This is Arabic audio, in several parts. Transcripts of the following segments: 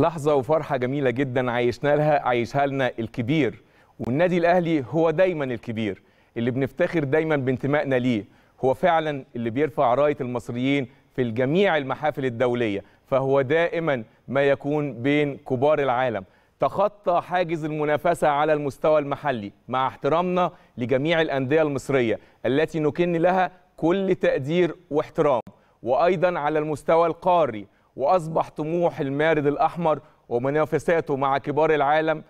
لحظه وفرحه جميله جدا عايشنا لها عايشها لنا الكبير والنادي الاهلي هو دايما الكبير اللي بنفتخر دايما بانتمائنا ليه هو فعلا اللي بيرفع رايه المصريين في الجميع المحافل الدوليه فهو دائما ما يكون بين كبار العالم تخطى حاجز المنافسة على المستوى المحلي مع احترامنا لجميع الأندية المصرية التي نكن لها كل تقدير واحترام وأيضا على المستوى القاري واصبح طموح المارد الاحمر ومنافساته مع كبار العالم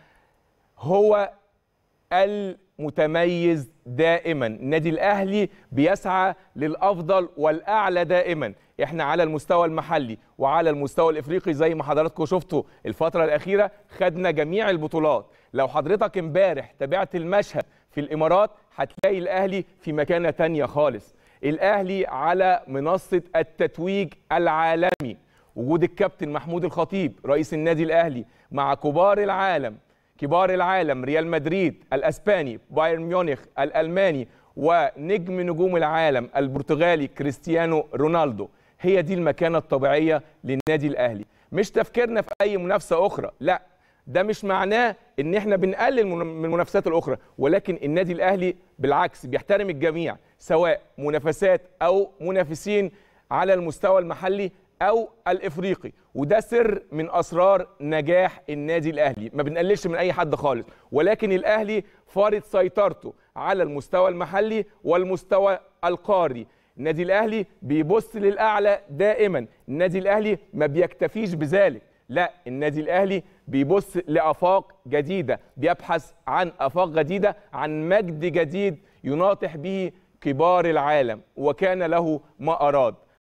هو المتميز دائما النادي الاهلي بيسعى للافضل والاعلى دائما احنا على المستوى المحلي وعلى المستوى الافريقي زي ما حضراتكم شفتوا الفتره الاخيره خدنا جميع البطولات لو حضرتك امبارح تابعت المشهد في الامارات هتلاقي الاهلي في مكانه تانية خالص الاهلي على منصه التتويج العالمي وجود الكابتن محمود الخطيب رئيس النادي الاهلي مع كبار العالم كبار العالم ريال مدريد الاسباني بايرن ميونخ الالماني ونجم نجوم العالم البرتغالي كريستيانو رونالدو هي دي المكانه الطبيعيه للنادي الاهلي مش تفكيرنا في اي منافسه اخرى لا ده مش معناه ان احنا بنقلل من المنافسات الاخرى ولكن النادي الاهلي بالعكس بيحترم الجميع سواء منافسات او منافسين على المستوى المحلي او الافريقي وده سر من اسرار نجاح النادي الاهلي ما بنقللش من اي حد خالص ولكن الاهلي فارض سيطرته على المستوى المحلي والمستوى القاري النادي الاهلي بيبص للاعلى دائما النادي الاهلي ما بيكتفيش بذلك لا النادي الاهلي بيبص لافاق جديده بيبحث عن افاق جديده عن مجد جديد يناطح به كبار العالم وكان له ما اراد